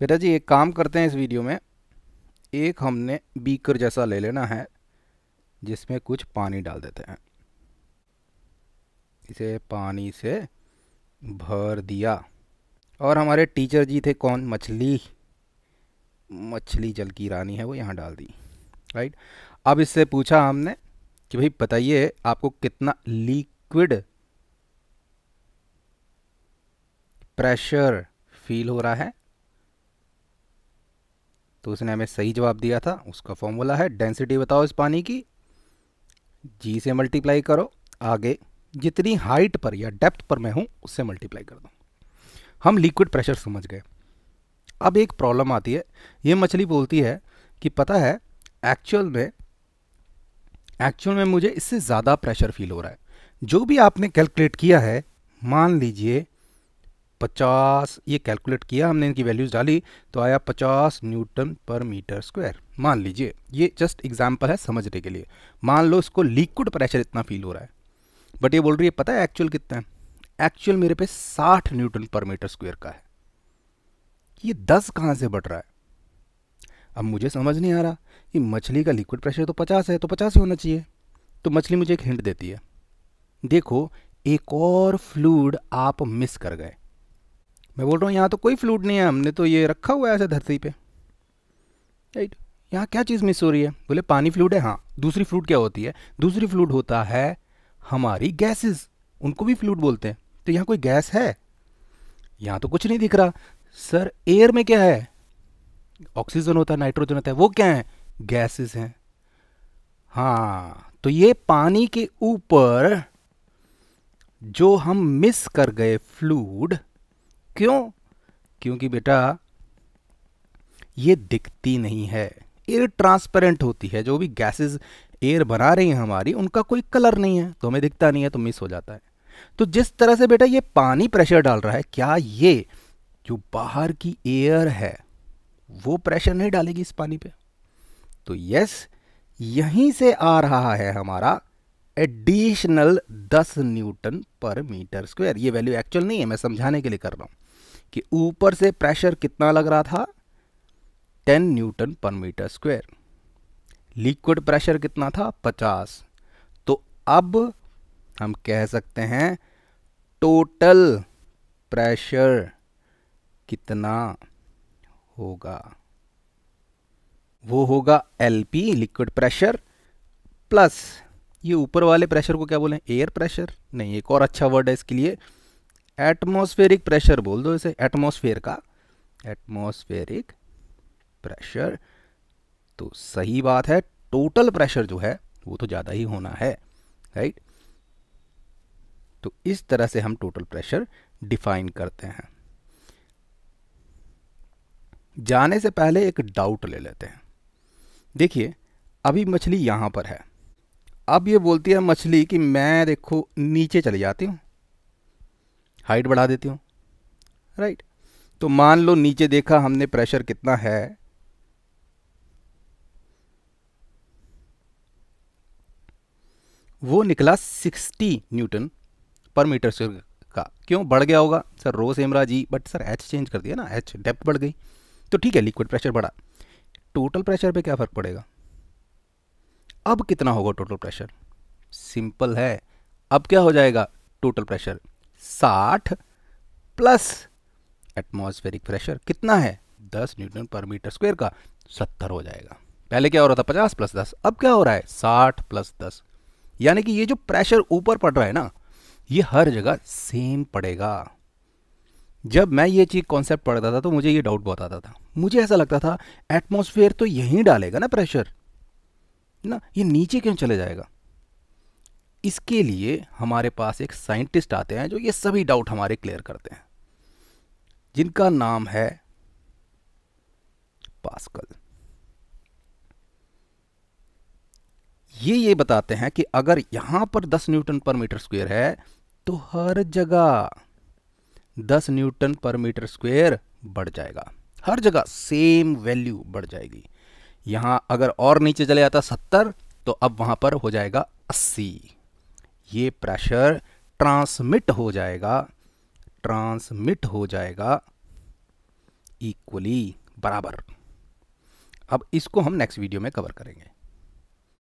बेटा जी एक काम करते हैं इस वीडियो में एक हमने बीकर जैसा ले लेना है जिसमें कुछ पानी डाल देते हैं इसे पानी से भर दिया और हमारे टीचर जी थे कौन मछली मछली जल की रानी है वो यहाँ डाल दी राइट अब इससे पूछा हमने कि भाई बताइए आपको कितना लिक्विड प्रेशर फील हो रहा है तो उसने हमें सही जवाब दिया था उसका फॉर्मूला है डेंसिटी बताओ इस पानी की जी से मल्टीप्लाई करो आगे जितनी हाइट पर या डेप्थ पर मैं हूँ उससे मल्टीप्लाई कर दूँ हम लिक्विड प्रेशर समझ गए अब एक प्रॉब्लम आती है ये मछली बोलती है कि पता है एक्चुअल में एक्चुअल में मुझे इससे ज़्यादा प्रेशर फील हो रहा है जो भी आपने कैलकुलेट किया है मान लीजिए पचास ये कैलकुलेट किया हमने इनकी वैल्यूज़ डाली तो आया पचास न्यूटन पर मीटर स्क्वायर मान लीजिए ये जस्ट एग्जाम्पल है समझने के लिए मान लो इसको लिक्विड प्रेशर इतना फील हो रहा है बट ये बोल रही है पता है एक्चुअल कितना है एक्चुअल मेरे पे साठ न्यूटन पर मीटर स्क्वायर का है ये दस कहाँ से बढ़ रहा है अब मुझे समझ नहीं आ रहा कि मछली का लिक्विड प्रेशर तो पचास है तो पचास ही होना चाहिए तो मछली मुझे एक हिंट देती है देखो एक और फ्लूड आप मिस कर गए मैं बोल रहा हूँ यहाँ तो कोई फ्लूड नहीं है हमने तो ये रखा हुआ है ऐसे धरती पे राइट यहाँ क्या चीज़ मिस हो रही है बोले पानी फ्लूड है हाँ दूसरी फ्लूड क्या होती है दूसरी फ्लूड होता है हमारी गैसेस उनको भी फ्लूड बोलते हैं तो यहाँ कोई गैस है यहाँ तो कुछ नहीं दिख रहा सर एयर में क्या है ऑक्सीजन होता है नाइट्रोजन होता है वो क्या है गैसेस हैं हाँ तो ये पानी के ऊपर जो हम मिस कर गए फ्लूड क्यों क्योंकि बेटा ये दिखती नहीं है एयर ट्रांसपेरेंट होती है जो भी गैसेस एयर बना रही हैं हमारी उनका कोई कलर नहीं है तो हमें दिखता नहीं है तो मिस हो जाता है तो जिस तरह से बेटा ये पानी प्रेशर डाल रहा है क्या ये जो बाहर की एयर है वो प्रेशर नहीं डालेगी इस पानी पे तो यस यहीं से आ रहा है हमारा additional 10 newton per metre square ये वैल्यू एक्चुअल नहीं है मैं समझाने के लिए कर रहा हूँ कि ऊपर से प्रेशर कितना लग रहा था 10 newton per metre square liquid pressure कितना था 50 तो अब हम कह सकते हैं टोटल प्रेशर कितना होगा वो होगा L P liquid pressure plus ये ऊपर वाले प्रेशर को क्या बोले एयर प्रेशर नहीं एक और अच्छा वर्ड है इसके लिए एटमोस्फेरिक प्रेशर बोल दो इसे एटमोस्फेयर का एटमोस्फेरिक प्रेशर तो सही बात है टोटल प्रेशर जो है वो तो ज़्यादा ही होना है राइट तो इस तरह से हम टोटल प्रेशर डिफाइन करते हैं जाने से पहले एक डाउट ले लेते हैं देखिए अभी मछली यहां पर है अब ये बोलती है मछली कि मैं देखो नीचे चली जाती हूं हाइट बढ़ा देती हूँ राइट तो मान लो नीचे देखा हमने प्रेशर कितना है वो निकला 60 न्यूटन पर मीटर से का क्यों बढ़ गया होगा सर रो सेम रहा g but sir H change कर दिया ना एच डेप्थ बढ़ गई तो ठीक है लिक्विड प्रेशर बढ़ा टोटल प्रेशर पे क्या फ़र्क पड़ेगा अब कितना होगा टोटल प्रेशर सिंपल है अब क्या हो जाएगा टोटल प्रेशर साठ प्लस एटमॉस्फेरिक प्रेशर कितना है दस न्यूटन पर मीटर स्क्वायर का सत्तर हो जाएगा पहले क्या हो रहा था पचास प्लस दस अब क्या हो रहा है साठ प्लस दस यानी कि ये जो प्रेशर ऊपर पड़ रहा है ना ये हर जगह सेम पड़ेगा जब मैं ये चीज कॉन्सेप्ट पढ़ता था तो मुझे ये डाउट बहुत आता था मुझे ऐसा लगता था एटमोसफेयर तो यहीं डालेगा ना प्रेशर ना ये नीचे क्यों चले जाएगा इसके लिए हमारे पास एक साइंटिस्ट आते हैं जो ये सभी डाउट हमारे क्लियर करते हैं जिनका नाम है पास्कल ये ये बताते हैं कि अगर यहां पर 10 न्यूटन पर मीटर स्क्वायर है तो हर जगह 10 न्यूटन पर मीटर स्क्वायर बढ़ जाएगा हर जगह सेम वैल्यू बढ़ जाएगी यहां अगर और नीचे चले जाता 70 तो अब वहां पर हो जाएगा ये प्रेशर ट्रांसमिट हो जाएगा ट्रांसमिट हो जाएगा इक्वली बराबर अब इसको हम नेक्स्ट वीडियो में कवर करेंगे